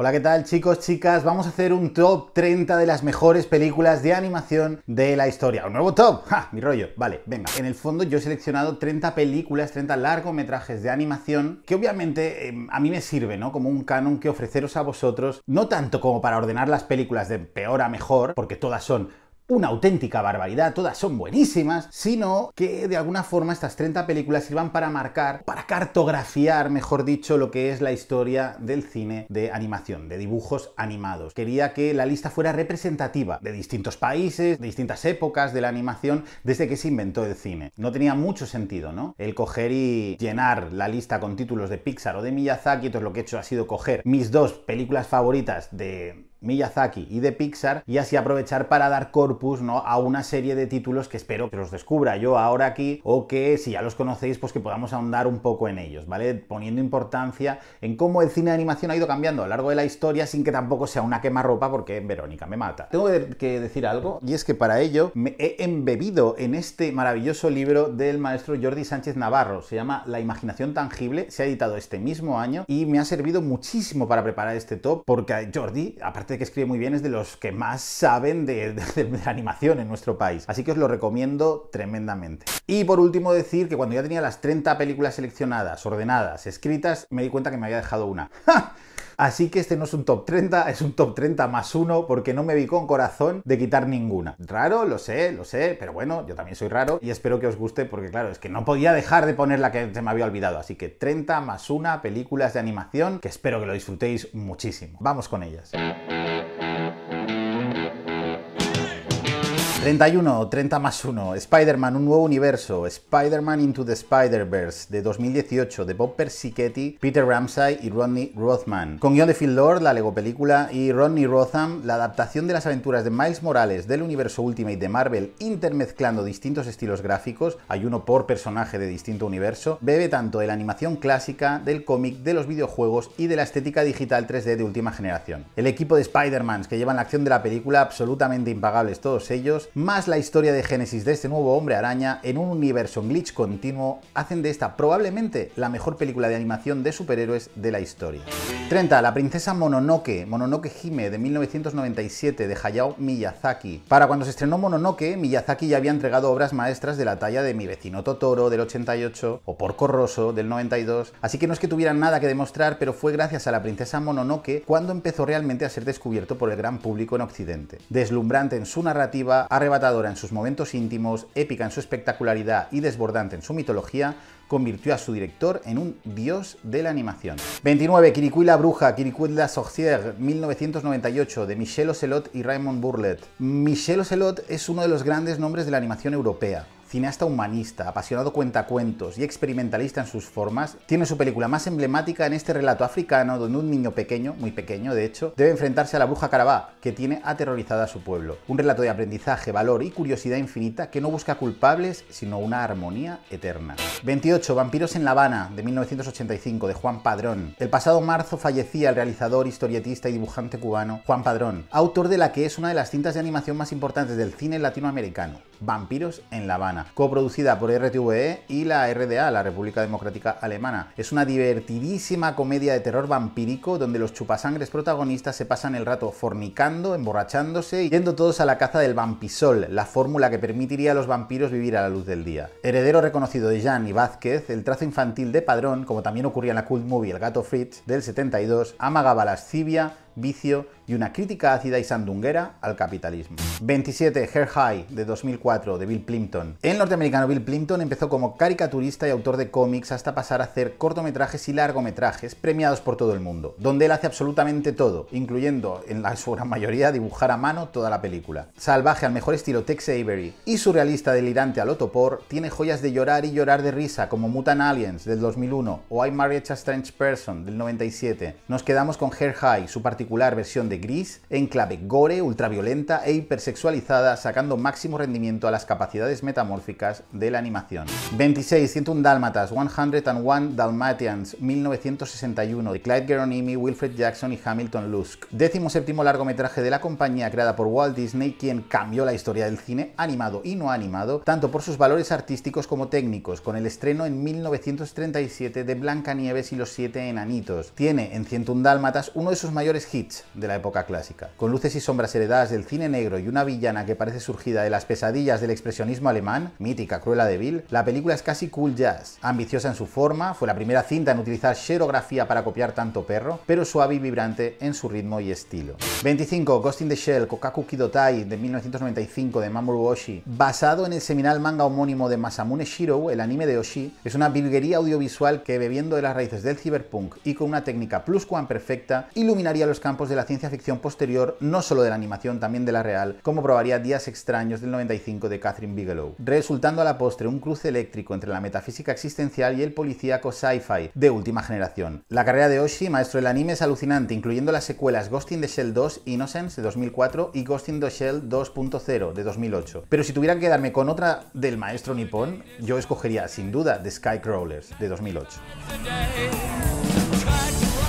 Hola, ¿qué tal chicos, chicas? Vamos a hacer un top 30 de las mejores películas de animación de la historia. ¡Un nuevo top! ¡Ja! Mi rollo. Vale, venga. En el fondo yo he seleccionado 30 películas, 30 largometrajes de animación que obviamente em, a mí me sirve, ¿no? Como un canon que ofreceros a vosotros, no tanto como para ordenar las películas de peor a mejor, porque todas son una auténtica barbaridad, todas son buenísimas, sino que de alguna forma estas 30 películas sirvan para marcar, para cartografiar, mejor dicho, lo que es la historia del cine de animación, de dibujos animados. Quería que la lista fuera representativa de distintos países, de distintas épocas de la animación, desde que se inventó el cine. No tenía mucho sentido, ¿no? El coger y llenar la lista con títulos de Pixar o de Miyazaki, entonces lo que he hecho ha sido coger mis dos películas favoritas de Miyazaki y de Pixar y así aprovechar para dar corpus ¿no? a una serie de títulos que espero que los descubra yo ahora aquí o que si ya los conocéis pues que podamos ahondar un poco en ellos, ¿vale? Poniendo importancia en cómo el cine de animación ha ido cambiando a lo largo de la historia sin que tampoco sea una quemarropa porque Verónica me mata. Tengo que decir algo y es que para ello me he embebido en este maravilloso libro del maestro Jordi Sánchez Navarro, se llama La imaginación tangible, se ha editado este mismo año y me ha servido muchísimo para preparar este top porque Jordi, aparte que escribe muy bien, es de los que más saben de, la animación en nuestro país. Así que os lo recomiendo tremendamente. Y por último decir que cuando ya tenía las 30 películas seleccionadas, ordenadas, escritas, me di cuenta que me había dejado una. Así que este no es un top 30, es un top 30 más uno porque no me vi con corazón de quitar ninguna. Raro, lo sé, lo sé, pero bueno, yo también soy raro y espero que os guste porque claro, es que no podía dejar de poner la que se me había olvidado. Así que 30 más una películas de animación que espero que lo disfrutéis muchísimo. Vamos con ellas. 31, 30 más 1, Spider-Man, un nuevo universo, Spider-Man Into the Spider-Verse, de 2018, de Bob Persichetti, Peter Ramsay y Rodney Rothman. Con guión de Phil Lord, la Lego película, y Rodney Rotham, la adaptación de las aventuras de Miles Morales del universo Ultimate de Marvel, intermezclando distintos estilos gráficos, hay uno por personaje de distinto universo, bebe tanto de la animación clásica, del cómic, de los videojuegos y de la estética digital 3D de última generación. El equipo de Spider-Man que llevan la acción de la película, absolutamente impagables todos ellos, más la historia de génesis de este nuevo hombre araña en un universo en glitch continuo, hacen de esta probablemente la mejor película de animación de superhéroes de la historia. 30. La princesa Mononoke, Mononoke Hime, de 1997, de Hayao Miyazaki. Para cuando se estrenó Mononoke, Miyazaki ya había entregado obras maestras de la talla de Mi vecino Totoro, del 88, o Porco Rosso, del 92, así que no es que tuvieran nada que demostrar, pero fue gracias a la princesa Mononoke cuando empezó realmente a ser descubierto por el gran público en Occidente. Deslumbrante en su narrativa, arrebatadora en sus momentos íntimos, épica en su espectacularidad y desbordante en su mitología, convirtió a su director en un dios de la animación. 29. Kirikui la bruja, Kirikui la sorcière, 1998, de Michel Ocelot y Raymond Burlet. Michel Ocelot es uno de los grandes nombres de la animación europea cineasta humanista, apasionado cuentacuentos y experimentalista en sus formas, tiene su película más emblemática en este relato africano donde un niño pequeño, muy pequeño de hecho, debe enfrentarse a la bruja Carabá, que tiene aterrorizada a su pueblo. Un relato de aprendizaje, valor y curiosidad infinita que no busca culpables, sino una armonía eterna. 28. Vampiros en La Habana, de 1985, de Juan Padrón. El pasado marzo fallecía el realizador, historietista y dibujante cubano Juan Padrón, autor de la que es una de las cintas de animación más importantes del cine latinoamericano, Vampiros en La Habana coproducida por RTVE y la RDA, la República Democrática Alemana. Es una divertidísima comedia de terror vampírico donde los chupasangres protagonistas se pasan el rato fornicando, emborrachándose y yendo todos a la caza del vampisol, la fórmula que permitiría a los vampiros vivir a la luz del día. Heredero reconocido de Jan y Vázquez, el trazo infantil de Padrón, como también ocurría en la cult movie El gato Fritz del 72, amagaba lascivia, vicio y una crítica ácida y sandunguera al capitalismo. 27. Her High, de 2004, de Bill Plimpton. El norteamericano Bill Plimpton empezó como caricaturista y autor de cómics hasta pasar a hacer cortometrajes y largometrajes premiados por todo el mundo, donde él hace absolutamente todo, incluyendo en la, su gran mayoría dibujar a mano toda la película. Salvaje al mejor estilo Tex Avery y surrealista delirante al Otopor, tiene joyas de llorar y llorar de risa como Mutant Aliens del 2001 o I Married a Strange Person del 97. Nos quedamos con Her High, su particular versión de Gris, en clave gore, ultraviolenta e hipersexualizada, sacando máximo rendimiento a las capacidades metamórficas de la animación. 26. 101 Dálmatas, 101 Dalmatians, 1961, de Clyde Geronimi, Wilfred Jackson y Hamilton Lusk. Décimo séptimo largometraje de la compañía creada por Walt Disney, quien cambió la historia del cine, animado y no animado, tanto por sus valores artísticos como técnicos, con el estreno en 1937 de Blancanieves y los Siete Enanitos. Tiene en 101 Dálmatas uno de sus mayores hits de la época clásica. Con luces y sombras heredadas del cine negro y una villana que parece surgida de las pesadillas del expresionismo alemán, mítica cruela, de la película es casi cool jazz. Ambiciosa en su forma, fue la primera cinta en utilizar xerografía para copiar tanto perro, pero suave y vibrante en su ritmo y estilo. 25. Ghost in the Shell, Kokaku Kidotai de 1995 de Mamoru Oshii. Basado en el seminal manga homónimo de Masamune Shirou, el anime de oshi es una virguería audiovisual que bebiendo de las raíces del cyberpunk y con una técnica plus perfecta, iluminaría los campos de la ciencia ficción posterior, no solo de la animación, también de la real, como probaría Días extraños del 95 de Catherine Bigelow, resultando a la postre un cruce eléctrico entre la metafísica existencial y el policíaco sci-fi de última generación. La carrera de Oshi, maestro del anime, es alucinante, incluyendo las secuelas Ghost in the Shell 2, Innocence de 2004 y Ghost in the Shell 2.0 de 2008. Pero si tuviera que quedarme con otra del maestro nipón, yo escogería sin duda The crawlers de 2008.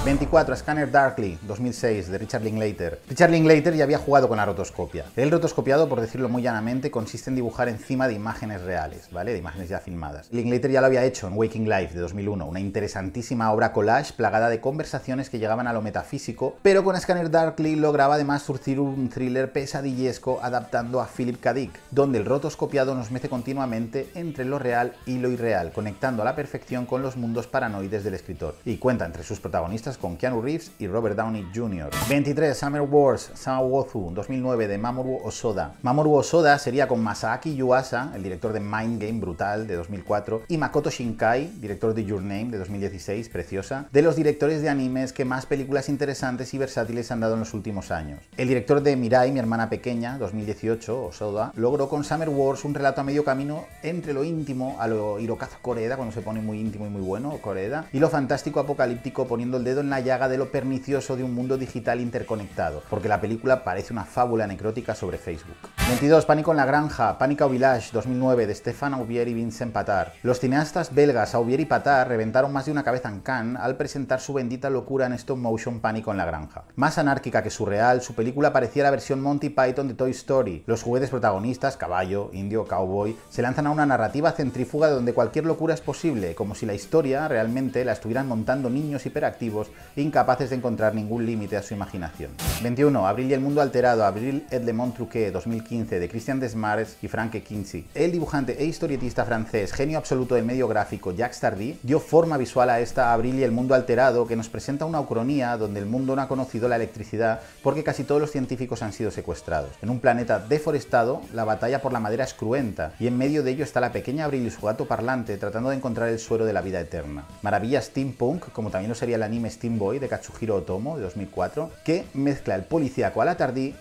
24. Scanner Darkly, 2006, de Richard Linklater. Richard Linklater ya había jugado con la rotoscopia. El rotoscopiado, por decirlo muy llanamente, consiste en dibujar encima de imágenes reales, ¿vale? De imágenes ya filmadas. Linklater ya lo había hecho en Waking Life, de 2001, una interesantísima obra collage plagada de conversaciones que llegaban a lo metafísico, pero con Scanner Darkly lograba además surtir un thriller pesadillesco adaptando a Philip K. Dick, donde el rotoscopiado nos mete continuamente entre lo real y lo irreal, conectando a la perfección con los mundos paranoides del escritor, y cuenta entre sus protagonistas con Keanu Reeves y Robert Downey Jr. 23. Summer Wars Sawozu 2009 de Mamoru Osoda. Mamoru Osoda sería con Masaaki Yuasa, el director de Mind Game Brutal de 2004, y Makoto Shinkai, director de Your Name de 2016, preciosa, de los directores de animes que más películas interesantes y versátiles han dado en los últimos años. El director de Mirai, mi hermana pequeña, 2018, Osoda, logró con Summer Wars un relato a medio camino entre lo íntimo a lo Hirokazu Koreeda, cuando se pone muy íntimo y muy bueno, Koreeda, y lo fantástico apocalíptico poniendo el dedo en la llaga de lo pernicioso de un mundo digital interconectado, porque la película parece una fábula necrótica sobre Facebook. 22. Pánico en la granja, Pánico Village 2009 de Stefan Aubier y Vincent Patar. Los cineastas belgas Aubier y Patar reventaron más de una cabeza en Cannes al presentar su bendita locura en stop motion Pánico en la granja. Más anárquica que surreal, su película parecía la versión Monty Python de Toy Story. Los juguetes protagonistas, caballo, indio, cowboy, se lanzan a una narrativa centrífuga donde cualquier locura es posible, como si la historia realmente la estuvieran montando niños hiperactivos incapaces de encontrar ningún límite a su imaginación. 21. Abril y el mundo alterado, Abril et le monde 2015, de Christian Desmares y Frank Kinsey. El dibujante e historietista francés, genio absoluto del medio gráfico Jacques Tardy, dio forma visual a esta Abril y el mundo alterado que nos presenta una ucronía donde el mundo no ha conocido la electricidad porque casi todos los científicos han sido secuestrados. En un planeta deforestado, la batalla por la madera es cruenta y en medio de ello está la pequeña Abril y su gato parlante tratando de encontrar el suero de la vida eterna. Maravillas steampunk, como también lo sería el anime Steam Boy de Katsuhiro Otomo de 2004, que mezcla el policíaco a la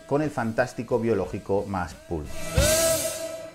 con el fantástico biológico más pulp.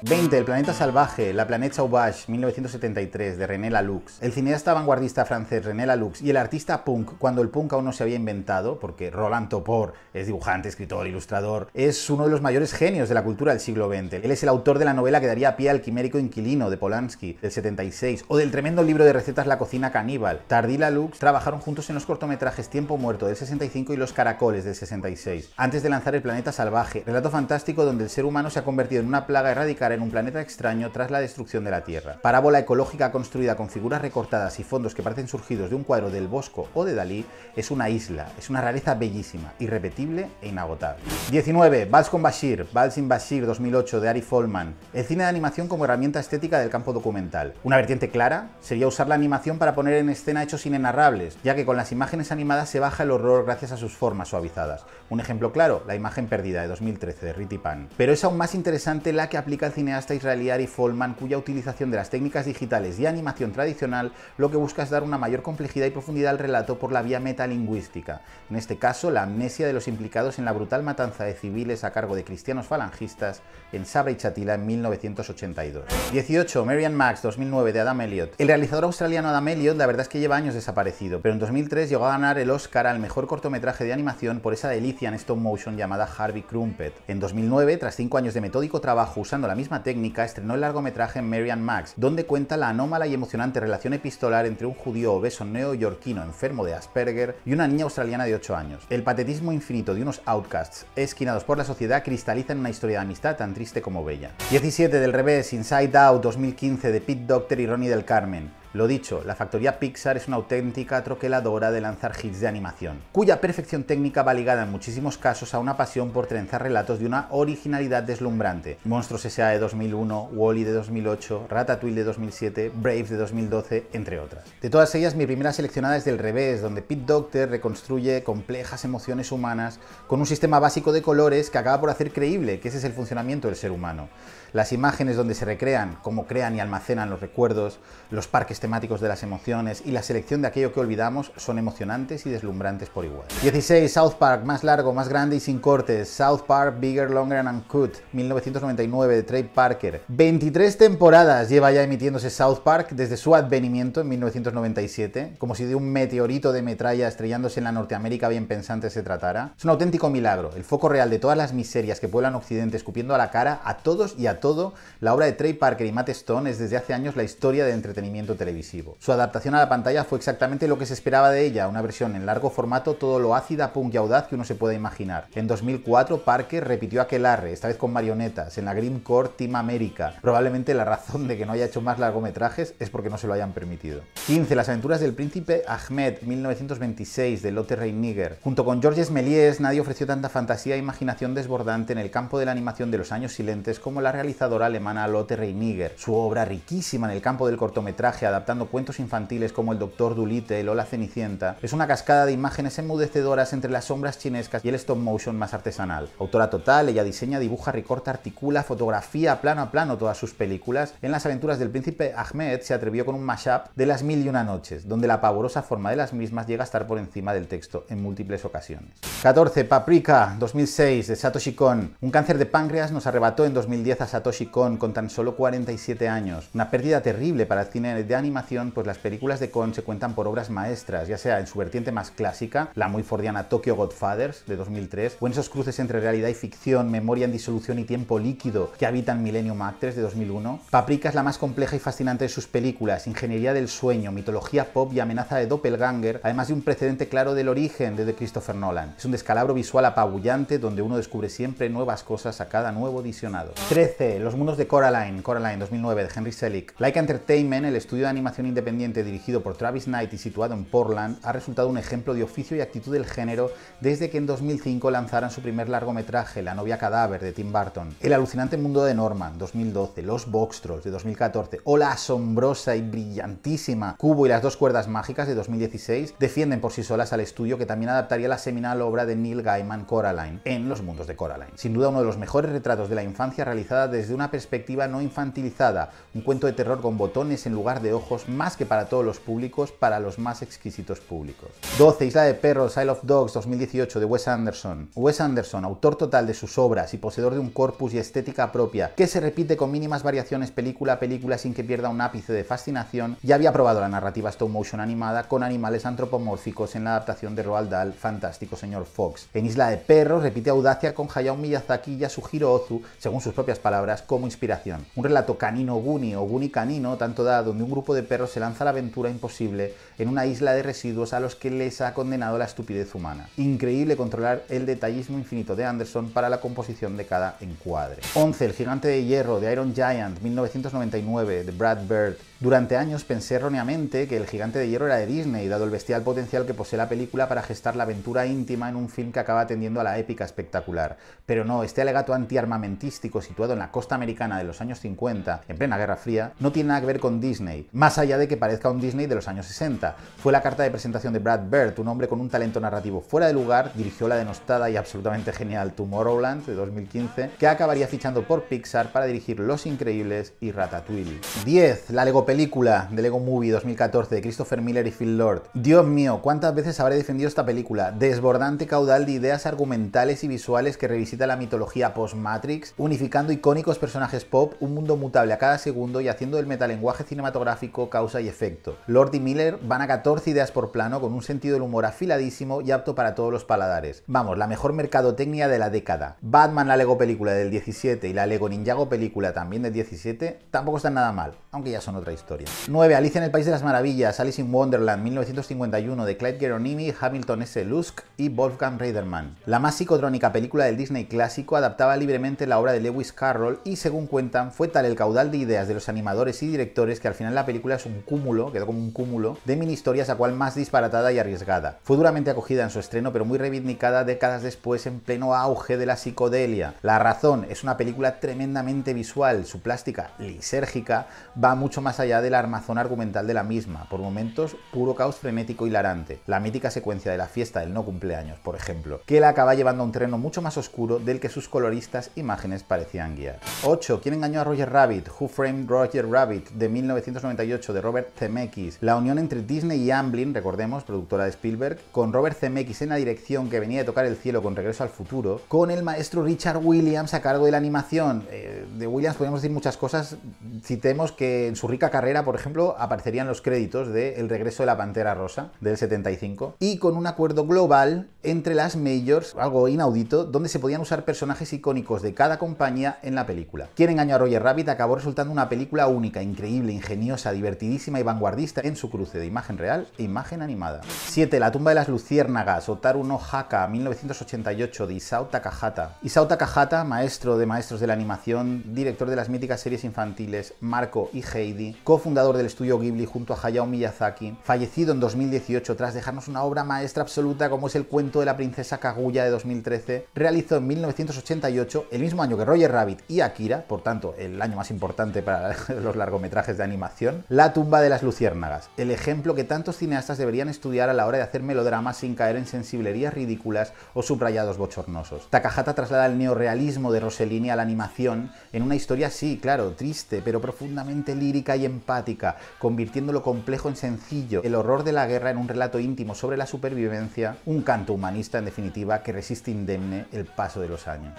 20. El planeta salvaje, La planeta sauvage, 1973, de René Laloux. El cineasta vanguardista francés René Laloux y el artista punk, cuando el punk aún no se había inventado, porque Roland Topor es dibujante, escritor, ilustrador, es uno de los mayores genios de la cultura del siglo XX. Él es el autor de la novela que daría pie al quimérico inquilino de Polanski, del 76, o del tremendo libro de recetas La cocina caníbal. Tardí Lalux trabajaron juntos en los cortometrajes Tiempo muerto, del 65, y Los caracoles, del 66, antes de lanzar El planeta salvaje, relato fantástico donde el ser humano se ha convertido en una plaga erradicar en un planeta extraño tras la destrucción de la Tierra. Parábola ecológica construida con figuras recortadas y fondos que parecen surgidos de un cuadro del Bosco o de Dalí, es una isla, es una rareza bellísima, irrepetible e inagotable. 19. Vals con Bashir, Vals in Bashir 2008 de Ari Folman. El cine de animación como herramienta estética del campo documental. Una vertiente clara sería usar la animación para poner en escena hechos inenarrables, ya que con las imágenes animadas se baja el horror gracias a sus formas suavizadas. Un ejemplo claro, la imagen perdida de 2013 de Ritty Pan. Pero es aún más interesante la que aplica el cine cineasta israelí Ari Folman, cuya utilización de las técnicas digitales y animación tradicional lo que busca es dar una mayor complejidad y profundidad al relato por la vía metalingüística. En este caso, la amnesia de los implicados en la brutal matanza de civiles a cargo de cristianos falangistas en Sabra y Chatila en 1982. 18. Marian Max, 2009, de Adam Elliot. El realizador australiano Adam Elliot la verdad es que lleva años desaparecido, pero en 2003 llegó a ganar el Oscar al mejor cortometraje de animación por esa delicia en stop motion llamada Harvey Crumpet. En 2009, tras cinco años de metódico trabajo usando la misma técnica estrenó el largometraje Marian Max, donde cuenta la anómala y emocionante relación epistolar entre un judío obeso neoyorquino enfermo de Asperger y una niña australiana de 8 años. El patetismo infinito de unos outcasts esquinados por la sociedad cristaliza en una historia de amistad tan triste como bella. 17 del revés, Inside Out 2015 de Pete Doctor* y Ronnie del Carmen. Lo dicho, la factoría Pixar es una auténtica troqueladora de lanzar hits de animación, cuya perfección técnica va ligada en muchísimos casos a una pasión por trenzar relatos de una originalidad deslumbrante. Monstruos S.A. de 2001, Wally de 2008, Ratatouille de 2007, Brave de 2012, entre otras. De todas ellas, mi primera seleccionada es del revés, donde Pete Docter reconstruye complejas emociones humanas con un sistema básico de colores que acaba por hacer creíble que ese es el funcionamiento del ser humano. Las imágenes donde se recrean, cómo crean y almacenan los recuerdos, los parques temáticos de las emociones y la selección de aquello que olvidamos son emocionantes y deslumbrantes por igual. 16. South Park, más largo, más grande y sin cortes. South Park, Bigger, Longer and Uncut, 1999, de Trey Parker. 23 temporadas lleva ya emitiéndose South Park desde su advenimiento en 1997, como si de un meteorito de metralla estrellándose en la Norteamérica bien pensante se tratara. Es un auténtico milagro, el foco real de todas las miserias que pueblan Occidente, escupiendo a la cara a todos y a todo. La obra de Trey Parker y Matt Stone es desde hace años la historia de entretenimiento televisivo su adaptación a la pantalla fue exactamente lo que se esperaba de ella, una versión en largo formato todo lo ácida, punk y audaz que uno se pueda imaginar. En 2004, Parker repitió aquel arre, esta vez con marionetas, en la Grimcore Team America. Probablemente la razón de que no haya hecho más largometrajes es porque no se lo hayan permitido. 15. Las aventuras del príncipe Ahmed, 1926, de Lotte Reiniger. Junto con Georges Méliès, nadie ofreció tanta fantasía e imaginación desbordante en el campo de la animación de los años silentes como la realizadora alemana Lotte Reiniger. Su obra riquísima en el campo del cortometraje, adaptado adaptando cuentos infantiles como El Doctor Dulittle o La Cenicienta, es una cascada de imágenes enmudecedoras entre las sombras chinescas y el stop motion más artesanal. Autora total, ella diseña, dibuja, recorta, articula, fotografía plano a plano todas sus películas. En Las aventuras del príncipe Ahmed se atrevió con un mashup de Las mil y una noches, donde la pavorosa forma de las mismas llega a estar por encima del texto en múltiples ocasiones. 14. Paprika, 2006, de Satoshi Kon. Un cáncer de páncreas nos arrebató en 2010 a Satoshi Kon con tan solo 47 años. Una pérdida terrible para el cine de animación, pues las películas de con se cuentan por obras maestras, ya sea en su vertiente más clásica, la muy fordiana Tokyo Godfathers de 2003, o en esos cruces entre realidad y ficción, memoria en disolución y tiempo líquido que habitan Millennium Actress de 2001. Paprika es la más compleja y fascinante de sus películas, ingeniería del sueño, mitología pop y amenaza de doppelganger, además de un precedente claro del origen de Christopher Nolan. Es un descalabro visual apabullante donde uno descubre siempre nuevas cosas a cada nuevo visionado. 13. Los mundos de Coraline, Coraline 2009 de Henry Selick. Like Entertainment, el estudio de animación independiente dirigido por Travis Knight y situado en Portland ha resultado un ejemplo de oficio y actitud del género desde que en 2005 lanzaran su primer largometraje, La novia cadáver, de Tim Burton, El alucinante mundo de Norman, 2012, Los Box de 2014, o la asombrosa y brillantísima Cubo y las dos cuerdas mágicas, de 2016, defienden por sí solas al estudio que también adaptaría la seminal obra de Neil Gaiman Coraline, en Los mundos de Coraline. Sin duda uno de los mejores retratos de la infancia realizada desde una perspectiva no infantilizada, un cuento de terror con botones en lugar de ojos más que para todos los públicos, para los más exquisitos públicos. 12. Isla de Perros, Isle of Dogs 2018 de Wes Anderson. Wes Anderson, autor total de sus obras y poseedor de un corpus y estética propia que se repite con mínimas variaciones película a película sin que pierda un ápice de fascinación, ya había probado la narrativa stop motion animada con animales antropomórficos en la adaptación de Roald Dahl Fantástico Señor Fox. En Isla de Perros repite audacia con Hayao Miyazaki y Yasuhiro Ozu, según sus propias palabras, como inspiración. Un relato canino-guni o guni-canino, tanto dado donde un grupo de perros se lanza la aventura imposible en una isla de residuos a los que les ha condenado la estupidez humana. Increíble controlar el detallismo infinito de Anderson para la composición de cada encuadre. 11. El gigante de hierro de Iron Giant 1999 de Brad Bird durante años pensé erróneamente que El Gigante de Hierro era de Disney, dado el bestial potencial que posee la película para gestar la aventura íntima en un film que acaba atendiendo a la épica espectacular. Pero no, este alegato antiarmamentístico situado en la costa americana de los años 50, en plena Guerra Fría, no tiene nada que ver con Disney, más allá de que parezca un Disney de los años 60. Fue la carta de presentación de Brad Bird, un hombre con un talento narrativo fuera de lugar, dirigió la denostada y absolutamente genial Tomorrowland de 2015, que acabaría fichando por Pixar para dirigir Los Increíbles y Ratatouille. 10. La película de Lego Movie 2014 de Christopher Miller y Phil Lord. Dios mío, ¿cuántas veces habré defendido esta película? Desbordante caudal de ideas argumentales y visuales que revisita la mitología post-Matrix, unificando icónicos personajes pop, un mundo mutable a cada segundo y haciendo del metalenguaje cinematográfico causa y efecto. Lord y Miller van a 14 ideas por plano con un sentido del humor afiladísimo y apto para todos los paladares. Vamos, la mejor mercadotecnia de la década. Batman, la Lego película del 17 y la Lego Ninjago película también del 17 tampoco están nada mal, aunque ya son otra historia historia. 9. Alicia en el País de las Maravillas, Alice in Wonderland, 1951, de Clyde Geronimi, Hamilton S. Lusk y Wolfgang Reiderman. La más psicodrónica película del Disney clásico adaptaba libremente la obra de Lewis Carroll y, según cuentan, fue tal el caudal de ideas de los animadores y directores que al final la película es un cúmulo, quedó como un cúmulo, de mini historias a cual más disparatada y arriesgada. Fue duramente acogida en su estreno, pero muy reivindicada décadas después en pleno auge de la psicodelia. La razón es una película tremendamente visual, su plástica lisérgica va mucho más allá ya del armazón argumental de la misma, por momentos puro caos frenético y hilarante, la mítica secuencia de la fiesta del no cumpleaños, por ejemplo, que la acaba llevando a un terreno mucho más oscuro del que sus coloristas imágenes parecían guiar. 8. ¿Quién engañó a Roger Rabbit? Who Framed Roger Rabbit? de 1998 de Robert Zemeckis. La unión entre Disney y Amblin, recordemos, productora de Spielberg, con Robert Zemeckis en la dirección que venía de tocar el cielo con Regreso al Futuro, con el maestro Richard Williams a cargo de la animación. Eh, de Williams podemos decir muchas cosas, citemos que en su rica carrera, por ejemplo, aparecerían los créditos de El regreso de la Pantera Rosa del 75 y con un acuerdo global entre las majors, algo inaudito, donde se podían usar personajes icónicos de cada compañía en la película. Quien engañó a Roger Rabbit acabó resultando una película única, increíble, ingeniosa, divertidísima y vanguardista en su cruce de imagen real e imagen animada. 7. La tumba de las luciérnagas, Otaru no Haka, 1988, de Isao Takahata. Isao Takahata, maestro de maestros de la animación, director de las míticas series infantiles Marco y Heidi, cofundador del estudio Ghibli junto a Hayao Miyazaki, fallecido en 2018 tras dejarnos una obra maestra absoluta como es el cuento de la princesa Kaguya de 2013, realizó en 1988, el mismo año que Roger Rabbit y Akira, por tanto el año más importante para los largometrajes de animación, La tumba de las luciérnagas, el ejemplo que tantos cineastas deberían estudiar a la hora de hacer melodramas sin caer en sensiblerías ridículas o subrayados bochornosos. Takahata traslada el neorealismo de Rossellini a la animación en una historia, sí, claro, triste, pero profundamente lírica y empática, convirtiendo lo complejo en sencillo, el horror de la guerra en un relato íntimo sobre la supervivencia, un canto humanista en definitiva que resiste indemne el paso de los años.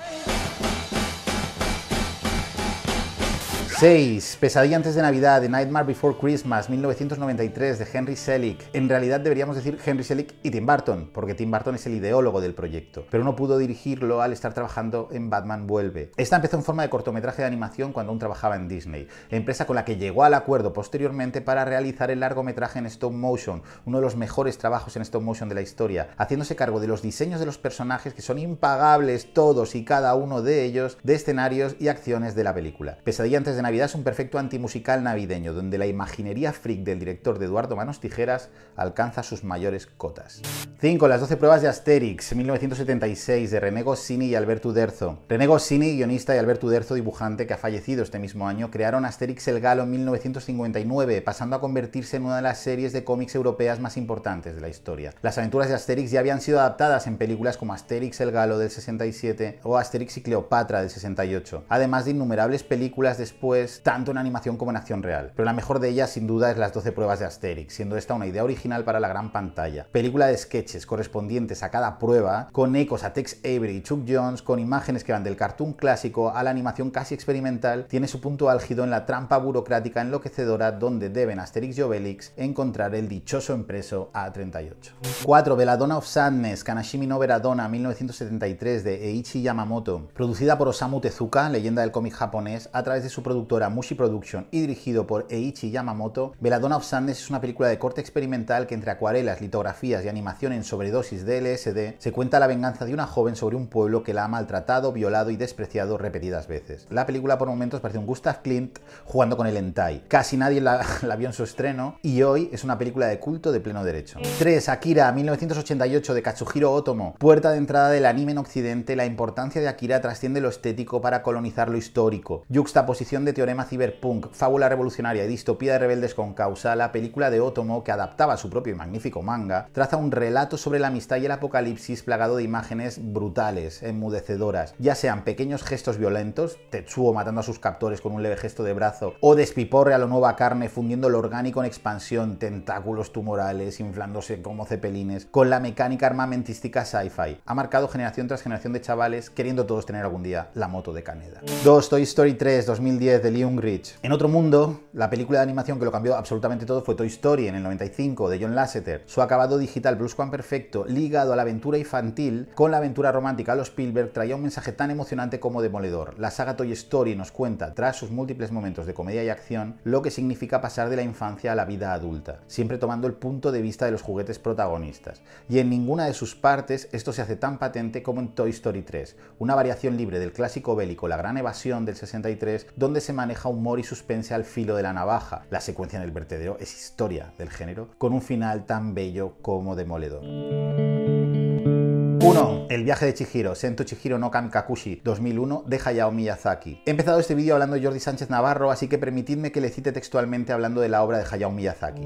6. Pesadilla antes de Navidad, de Nightmare Before Christmas, 1993, de Henry Selick. En realidad deberíamos decir Henry Selick y Tim Burton, porque Tim Burton es el ideólogo del proyecto, pero no pudo dirigirlo al estar trabajando en Batman Vuelve. Esta empezó en forma de cortometraje de animación cuando aún trabajaba en Disney, empresa con la que llegó al acuerdo posteriormente para realizar el largometraje en stop motion, uno de los mejores trabajos en stop motion de la historia, haciéndose cargo de los diseños de los personajes que son impagables todos y cada uno de ellos, de escenarios y acciones de la película. Pesadilla antes de Navidad es un perfecto antimusical navideño, donde la imaginería freak del director de Eduardo Manos Tijeras alcanza sus mayores cotas. 5. Las 12 pruebas de Asterix, 1976, de René Goscinny y Alberto Uderzo. René Goscinny, guionista, y Alberto Uderzo, dibujante, que ha fallecido este mismo año, crearon Asterix el Galo en 1959, pasando a convertirse en una de las series de cómics europeas más importantes de la historia. Las aventuras de Asterix ya habían sido adaptadas en películas como Asterix el Galo del 67 o Asterix y Cleopatra del 68, además de innumerables películas después pues, tanto en animación como en acción real. Pero la mejor de ellas, sin duda, es Las 12 pruebas de Asterix, siendo esta una idea original para la gran pantalla. Película de sketches correspondientes a cada prueba, con ecos a Tex Avery y Chuck Jones, con imágenes que van del cartoon clásico a la animación casi experimental, tiene su punto álgido en la trampa burocrática enloquecedora donde deben Asterix y Obelix encontrar el dichoso empreso A38. 4. Veladona of Sadness, Kanashimi no Veradona, 1973, de Eiichi Yamamoto. Producida por Osamu Tezuka, leyenda del cómic japonés, a través de su producción productora Mushi Production y dirigido por eichi Yamamoto, Belladonna of Sandness es una película de corte experimental que entre acuarelas, litografías y animación en sobredosis de LSD se cuenta la venganza de una joven sobre un pueblo que la ha maltratado, violado y despreciado repetidas veces. La película por momentos parece un Gustav Klimt jugando con el hentai. Casi nadie la, vio en su estreno y hoy es una película de culto de pleno derecho. 3. Akira 1988 de Katsuhiro Otomo. Puerta de entrada del anime en occidente, la importancia de Akira trasciende lo estético para colonizar lo histórico. juxtaposición de Teorema Cyberpunk, Fábula Revolucionaria y Distopía de Rebeldes con Causa, la película de Otomo, que adaptaba su propio y magnífico manga, traza un relato sobre la amistad y el apocalipsis plagado de imágenes brutales, enmudecedoras, ya sean pequeños gestos violentos, Tetsuo matando a sus captores con un leve gesto de brazo, o despiporre a la nueva carne fundiendo lo orgánico en expansión, tentáculos tumorales, inflándose como cepelines, con la mecánica armamentística sci-fi. Ha marcado generación tras generación de chavales queriendo todos tener algún día la moto de Caneda. 2. Toy Story 3, 2010, de Leon Rich. En otro mundo, la película de animación que lo cambió absolutamente todo fue Toy Story en el 95 de John Lasseter. Su acabado digital y perfecto ligado a la aventura infantil con la aventura romántica a los Spielberg traía un mensaje tan emocionante como demoledor. La saga Toy Story nos cuenta, tras sus múltiples momentos de comedia y acción, lo que significa pasar de la infancia a la vida adulta, siempre tomando el punto de vista de los juguetes protagonistas. Y en ninguna de sus partes esto se hace tan patente como en Toy Story 3, una variación libre del clásico bélico La Gran Evasión del 63, donde se maneja humor y suspense al filo de la navaja. La secuencia en el vertedero es historia del género, con un final tan bello como demoledor. 1. El viaje de Chihiro, Sento Chihiro no kakushi 2001, de Hayao Miyazaki. He empezado este vídeo hablando de Jordi Sánchez Navarro, así que permitidme que le cite textualmente hablando de la obra de Hayao Miyazaki.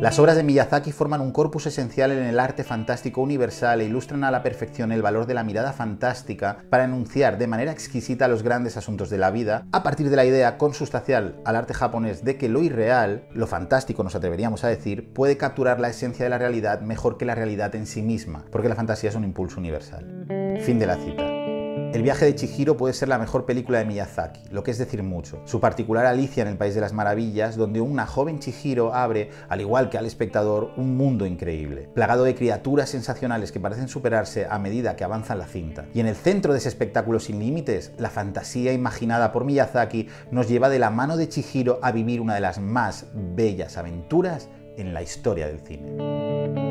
Las obras de Miyazaki forman un corpus esencial en el arte fantástico universal e ilustran a la perfección el valor de la mirada fantástica para enunciar de manera exquisita los grandes asuntos de la vida, a partir de la idea consustancial al arte japonés de que lo irreal, lo fantástico nos atreveríamos a decir, puede capturar la esencia de la realidad mejor que la realidad en sí misma, porque la fantasía es un impulso universal. Fin de la cita. El viaje de Chihiro puede ser la mejor película de Miyazaki, lo que es decir mucho. Su particular Alicia en el País de las Maravillas, donde una joven Chihiro abre, al igual que al espectador, un mundo increíble, plagado de criaturas sensacionales que parecen superarse a medida que avanza la cinta. Y en el centro de ese espectáculo sin límites, la fantasía imaginada por Miyazaki nos lleva de la mano de Chihiro a vivir una de las más bellas aventuras en la historia del cine.